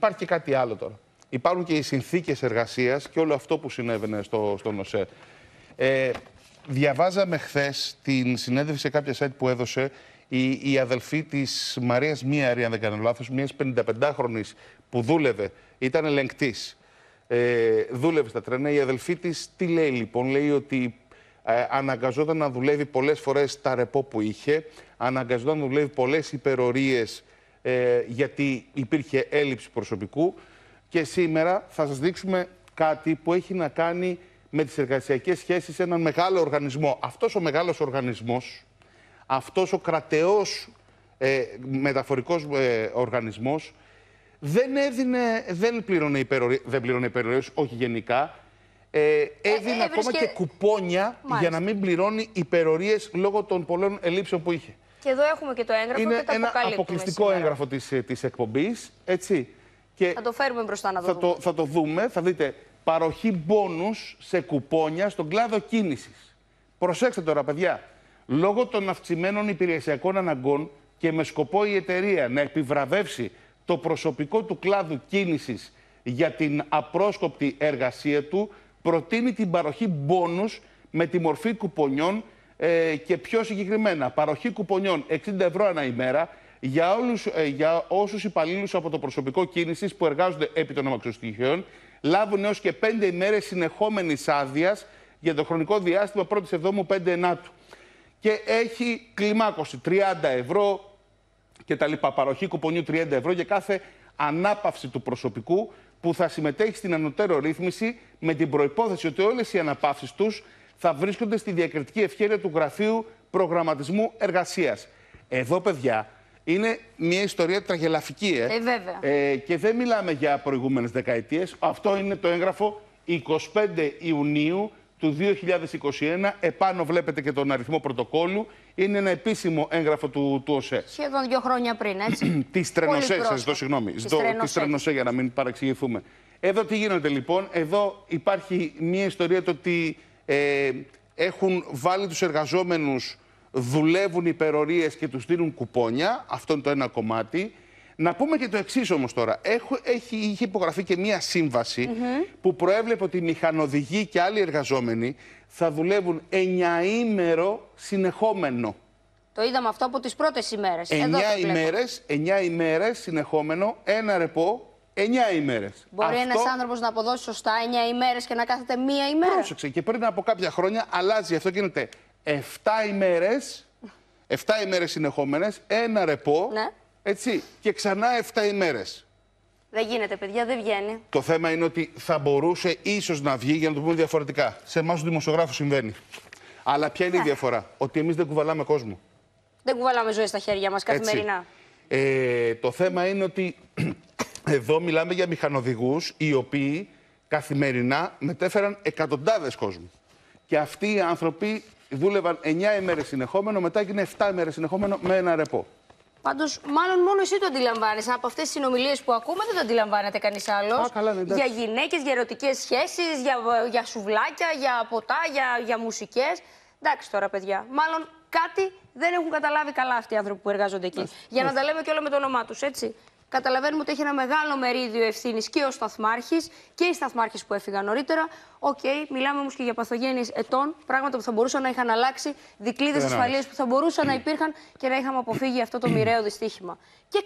Υπάρχει και κάτι άλλο τώρα. Υπάρχουν και οι συνθήκες εργασίας και όλο αυτό που συνέβαινε στο, στο Ε, διαβάζαμε χθες την συνέντευξη σε κάποια site που έδωσε η, αδελφή της Μαρίας Μίαρη, αν δεν κάνω λάθος, μιας 55χρονη που δούλευε, ήταν ελεγκτής. Ε, δούλευε στα τρένα. Η αδελφή της τι λέει λοιπόν, λέει ότι ε, αναγκαζόταν να δουλεύει πολλές φορές τα ρεπό που είχε, αναγκαζόταν να δουλεύει πολλές υπερορίες ε, γιατί υπήρχε έλλειψη προσωπικού και σήμερα θα σας δείξουμε κάτι που έχει να κάνει με τις εργασιακές σχέσεις σε έναν μεγάλο οργανισμό. Αυτός ο μεγάλος οργανισμός, αυτός ο κρατεός ε, μεταφορικός ε, οργανισμός δεν, έδινε, δεν πλήρωνε υπερορίες, όχι γενικά, ε, έδινε ε, ακόμα και, κουπόνια για να μην πληρώνει υπερορίες λόγω των πολλών ελλείψεων που είχε. Και εδώ έχουμε και το έγγραφο είναι και Είναι ένα αποκλειστικό έγγραφο της, ε, της εκπομπής, έτσι. Και θα το φέρουμε μπροστά να το θα δούμε. Το, θα το δούμε, θα δείτε παροχή μπόνους σε κουπόνια στον κλάδο κίνησης. Προσέξτε τώρα παιδιά, λόγω των αυξημένων υπηρεσιακών αναγκών και με σκοπό η εταιρεία να επιβραβεύσει το προσωπικό του κλάδου κίνησης για την απρόσκοπτη εργασία του, προτείνει την παροχή μπόνους με τη μορφή κουπονιών ε, και πιο συγκεκριμένα παροχή κουπονιών 60 ευρώ ανά ημέρα για, όλους, ε, για όσους υπαλλήλους από το προσωπικό κίνησης που εργάζονται επί των αμαξοστοιχείων λάβουν έως και 5 ημέρες συνεχόμενης άδειας για το χρονικό διάστημα 1η Εβδόμου 5 Και έχει κλιμάκωση 30 ευρώ και τα λοιπά. Παροχή κουπονιού 30 ευρώ για κάθε ανάπαυση του προσωπικού που θα συμμετέχει στην ανωτέρω ρύθμιση με την προϋπόθεση ότι όλες οι αναπαύσεις τους θα βρίσκονται στη διακριτική ευχέρεια του Γραφείου Προγραμματισμού Εργασίας. Εδώ, παιδιά, είναι μια ιστορία τραγελαφική. Ε, ε βέβαια. Ε, και δεν μιλάμε για προηγούμενες δεκαετίες. Αυτό είναι το έγγραφο 25 Ιουνίου του 2021. Επάνω βλέπετε και τον αριθμό πρωτοκόλλου. Είναι ένα επίσημο έγγραφο του, του ΟΣΕ. Σχεδόν δύο χρόνια πριν, έτσι. Της Τρενοσέ, σας ζητώ συγγνώμη. Της Τρενοσέ, για να μην παραξηγηθούμε. Εδώ τι γίνεται λοιπόν. Εδώ υπάρχει μια ιστορία το ότι ε, έχουν βάλει τους εργαζόμενους, δουλεύουν υπερορίες και τους δίνουν κουπόνια, αυτό είναι το ένα κομμάτι. Να πούμε και το εξής όμως τώρα. έχει, είχε υπογραφεί και μία σύμβαση που προέβλεπε ότι οι μηχανοδηγοί και άλλοι εργαζόμενοι θα δουλεύουν εννιάήμερο συνεχόμενο. Το είδαμε αυτό από τις πρώτες ημέρες. Εννιά ημέρε συνεχόμενο, ένα ρεπό 9 ημέρες. Μπορεί Αυτό... ένα άνθρωπος να αποδώσει σωστά 9 ημέρες και να κάθεται μία ημέρα. Πρόσεξε. Και πριν από κάποια χρόνια αλλάζει αυτό γίνεται 7 ημέρε. 7 ημέρες συνεχόμενες, ένα ρεπό. Ναι. Έτσι. Και ξανά 7 ημέρες. Δεν γίνεται, παιδιά, δεν βγαίνει. Το θέμα είναι ότι θα μπορούσε ίσως να βγει, για να το πούμε διαφορετικά. Σε εμάς τους δημοσιογράφους συμβαίνει. Αλλά ποια είναι η ναι. διαφορά, Ότι εμείς δεν κουβαλάμε κόσμο. Δεν κουβαλάμε ζωή στα χέρια μας καθημερινά. Ε, το θέμα είναι ότι εδώ μιλάμε για μηχανοδηγούς, οι οποίοι καθημερινά μετέφεραν εκατοντάδες κόσμου. Και αυτοί οι άνθρωποι δούλευαν 9 ημέρες συνεχόμενο, μετά έγινε 7 ημέρες συνεχόμενο με ένα ρεπό. Πάντως, μάλλον μόνο εσύ το αντιλαμβάνεσαι. Από αυτές τις συνομιλίες που ακούμε δεν το αντιλαμβάνεται κανείς άλλος. για γυναίκες, για ερωτικές σχέσεις, για, για σουβλάκια, για ποτά, για, για μουσικές. Εντάξει τώρα, παιδιά. Μάλλον κάτι δεν έχουν καταλάβει καλά αυτοί οι άνθρωποι που εργάζονται εκεί. Ναι, για να ναι. τα λέμε και όλα με το όνομά τους, έτσι. Καταλαβαίνουμε ότι έχει ένα μεγάλο μερίδιο ευθύνης και ο Σταθμάρχης και οι Σταθμάρχες που έφυγαν νωρίτερα. Οκ, μιλάμε όμως και για παθογένειες ετών, πράγματα που θα μπορούσαν να είχαν αλλάξει, δικλείδες ασφαλείας που θα μπορούσαν να υπήρχαν και να είχαμε αποφύγει αυτό το μοιραίο δυστύχημα.